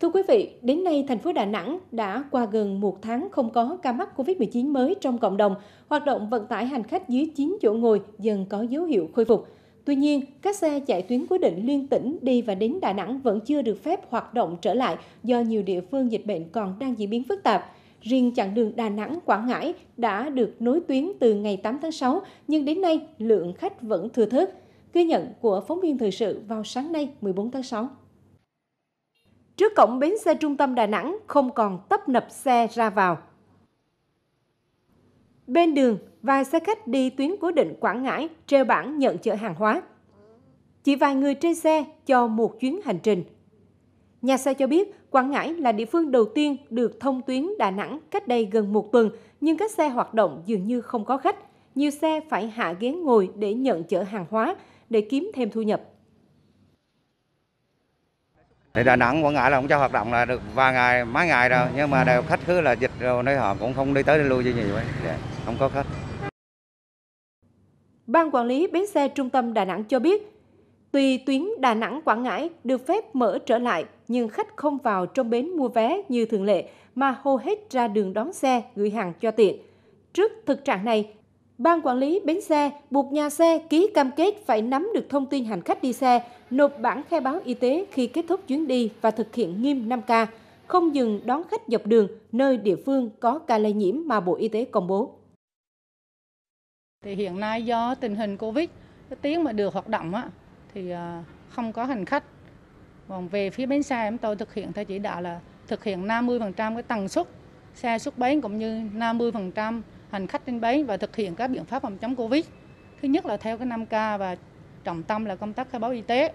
Thưa quý vị, đến nay thành phố Đà Nẵng đã qua gần một tháng không có ca mắc COVID-19 mới trong cộng đồng. Hoạt động vận tải hành khách dưới 9 chỗ ngồi dần có dấu hiệu khôi phục. Tuy nhiên, các xe chạy tuyến cố định liên tỉnh đi và đến Đà Nẵng vẫn chưa được phép hoạt động trở lại do nhiều địa phương dịch bệnh còn đang diễn biến phức tạp. Riêng chặng đường Đà Nẵng Quảng Ngãi đã được nối tuyến từ ngày 8 tháng 6, nhưng đến nay lượng khách vẫn thừa thớt. Ghi nhận của phóng viên thời sự vào sáng nay 14 tháng 6. Trước cổng bến xe trung tâm Đà Nẵng không còn tấp nập xe ra vào. Bên đường, vài xe khách đi tuyến cố định Quảng Ngãi treo bảng nhận chở hàng hóa. Chỉ vài người trên xe cho một chuyến hành trình. Nhà xe cho biết Quảng Ngãi là địa phương đầu tiên được thông tuyến Đà Nẵng cách đây gần một tuần, nhưng các xe hoạt động dường như không có khách. Nhiều xe phải hạ ghế ngồi để nhận chở hàng hóa để kiếm thêm thu nhập thì đà nẵng quảng ngãi là cũng cho hoạt động là được vài ngày mấy ngày rồi ừ. nhưng mà đều khách cứ là dịch rồi nơi họ cũng không đi tới đi lui gì vậy, dạ, không có khách Ban quản lý bến xe trung tâm Đà Nẵng cho biết, tuy tuyến Đà Nẵng Quảng Ngãi được phép mở trở lại nhưng khách không vào trong bến mua vé như thường lệ mà hô hết ra đường đón xe gửi hàng cho tiện. Trước thực trạng này, Ban quản lý bến xe buộc nhà xe ký cam kết phải nắm được thông tin hành khách đi xe, nộp bản khai báo y tế khi kết thúc chuyến đi và thực hiện nghiêm 5K, không dừng đón khách dọc đường nơi địa phương có ca lây nhiễm mà Bộ Y tế công bố. Thì hiện nay do tình hình Covid, cái tiếng mà được hoạt động á, thì à, không có hành khách. Còn về phía bến xe em tôi thực hiện theo chỉ đạo là thực hiện 50% cái tần suất xe xuất bến cũng như 50% hành khách trên bến và thực hiện các biện pháp phòng chống covid. Thứ nhất là theo cái năm k và trọng tâm là công tác khai báo y tế.